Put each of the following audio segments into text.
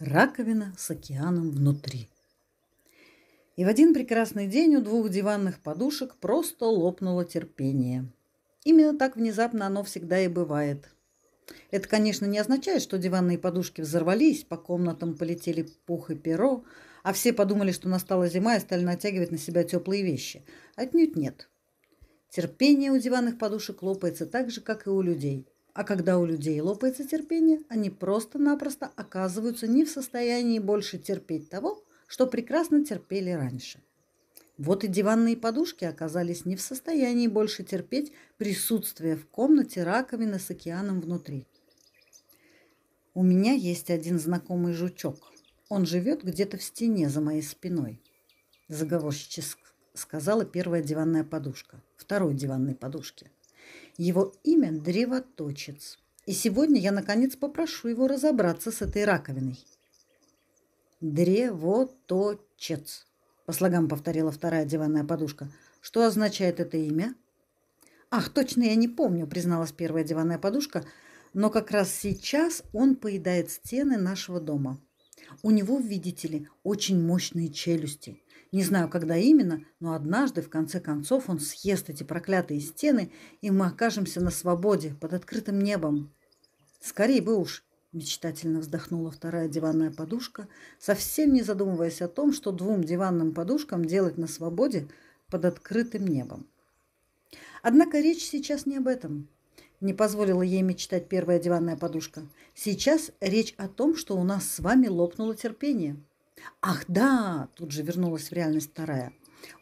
раковина с океаном внутри. И в один прекрасный день у двух диванных подушек просто лопнуло терпение. Именно так внезапно оно всегда и бывает. Это, конечно, не означает, что диванные подушки взорвались, по комнатам полетели пух и перо, а все подумали, что настала зима и стали натягивать на себя теплые вещи. Отнюдь нет. Терпение у диванных подушек лопается так же, как и у людей. А когда у людей лопается терпение, они просто-напросто оказываются не в состоянии больше терпеть того, что прекрасно терпели раньше. Вот и диванные подушки оказались не в состоянии больше терпеть присутствие в комнате раковины с океаном внутри. У меня есть один знакомый жучок. Он живет где-то в стене за моей спиной. Заговорщически сказала первая диванная подушка, второй диванной подушки – его имя – Древоточец. И сегодня я, наконец, попрошу его разобраться с этой раковиной. Древоточец. По слогам повторила вторая диванная подушка. Что означает это имя? Ах, точно я не помню, призналась первая диванная подушка, но как раз сейчас он поедает стены нашего дома. У него, видите ли, очень мощные челюсти. Не знаю, когда именно, но однажды, в конце концов, он съест эти проклятые стены, и мы окажемся на свободе, под открытым небом. Скорей бы уж, мечтательно вздохнула вторая диванная подушка, совсем не задумываясь о том, что двум диванным подушкам делать на свободе под открытым небом. Однако речь сейчас не об этом не позволила ей мечтать первая диванная подушка. Сейчас речь о том, что у нас с вами лопнуло терпение. Ах, да, тут же вернулась в реальность вторая.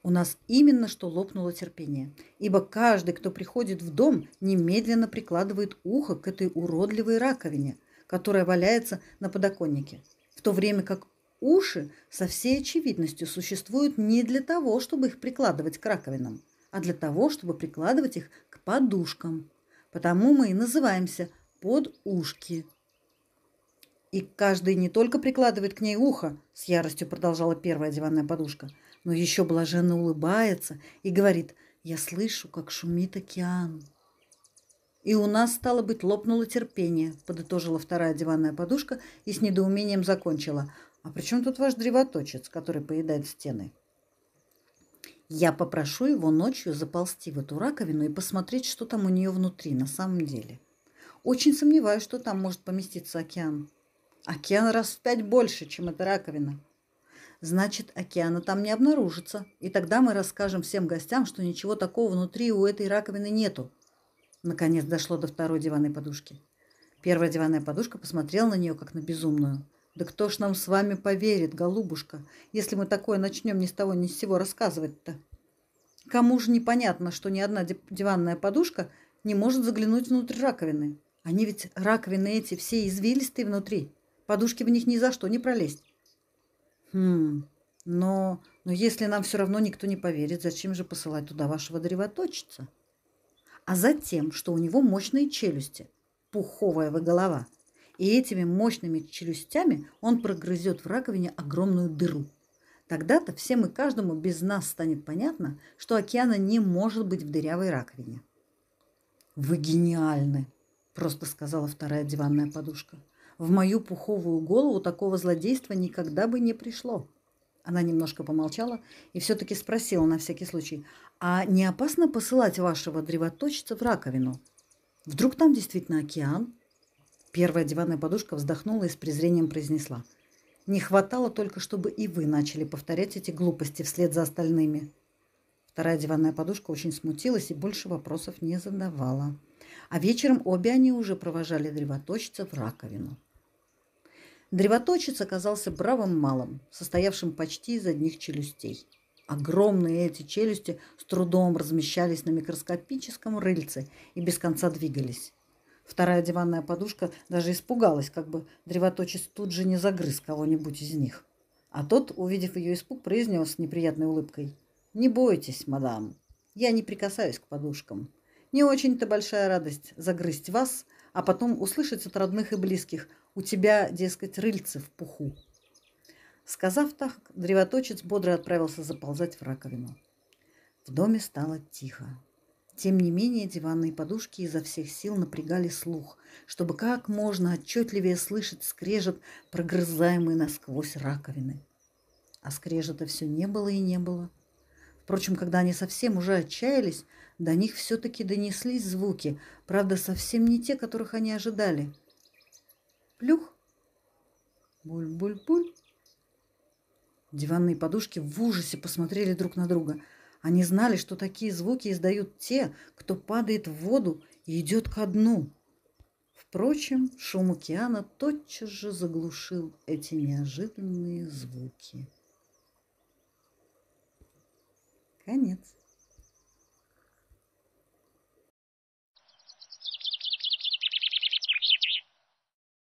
У нас именно что лопнуло терпение, ибо каждый, кто приходит в дом, немедленно прикладывает ухо к этой уродливой раковине, которая валяется на подоконнике, в то время как уши со всей очевидностью существуют не для того, чтобы их прикладывать к раковинам, а для того, чтобы прикладывать их к подушкам. Потому мы и называемся подушки. И каждый не только прикладывает к ней ухо, с яростью продолжала первая диванная подушка, но еще блаженно улыбается и говорит, я слышу, как шумит океан. И у нас, стало быть, лопнуло терпение, подытожила вторая диванная подушка и с недоумением закончила. А при чем тут ваш древоточец, который поедает стены? Я попрошу его ночью заползти в эту раковину и посмотреть, что там у нее внутри на самом деле. Очень сомневаюсь, что там может поместиться океан. Океан раз в пять больше, чем эта раковина. Значит, океана там не обнаружится. И тогда мы расскажем всем гостям, что ничего такого внутри у этой раковины нету. Наконец дошло до второй диванной подушки. Первая диванная подушка посмотрела на нее, как на безумную. «Да кто ж нам с вами поверит, голубушка, если мы такое начнем ни с того ни с сего рассказывать-то?» Кому же непонятно, что ни одна диванная подушка не может заглянуть внутрь раковины? Они ведь, раковины эти, все извилистые внутри. Подушки в них ни за что не пролезть. Хм, но, но если нам все равно никто не поверит, зачем же посылать туда вашего древоточца? А затем, что у него мощные челюсти, пуховая вы голова. И этими мощными челюстями он прогрызет в раковине огромную дыру. Тогда-то всем и каждому без нас станет понятно, что океана не может быть в дырявой раковине. «Вы гениальны!» – просто сказала вторая диванная подушка – в мою пуховую голову такого злодейства никогда бы не пришло. Она немножко помолчала и все-таки спросила на всякий случай, а не опасно посылать вашего древоточца в раковину? Вдруг там действительно океан? Первая диванная подушка вздохнула и с презрением произнесла. Не хватало только, чтобы и вы начали повторять эти глупости вслед за остальными. Вторая диванная подушка очень смутилась и больше вопросов не задавала. А вечером обе они уже провожали древоточца в раковину. Древоточец оказался бравым малым, состоявшим почти из одних челюстей. Огромные эти челюсти с трудом размещались на микроскопическом рыльце и без конца двигались. Вторая диванная подушка даже испугалась, как бы древоточец тут же не загрыз кого-нибудь из них. А тот, увидев ее испуг, произнес с неприятной улыбкой. «Не бойтесь, мадам, я не прикасаюсь к подушкам. Не очень-то большая радость загрызть вас – а потом услышать от родных и близких «У тебя, дескать, рыльце в пуху». Сказав так, древоточец бодро отправился заползать в раковину. В доме стало тихо. Тем не менее, диванные подушки изо всех сил напрягали слух, чтобы как можно отчетливее слышать скрежет, прогрызаемый насквозь раковины. А скрежета все не было и не было – Впрочем, когда они совсем уже отчаялись, до них все-таки донеслись звуки, правда, совсем не те, которых они ожидали. Плюх! Буль-буль-буль! Диванные подушки в ужасе посмотрели друг на друга. Они знали, что такие звуки издают те, кто падает в воду и идет ко дну. Впрочем, шум океана тотчас же заглушил эти неожиданные звуки. Конец.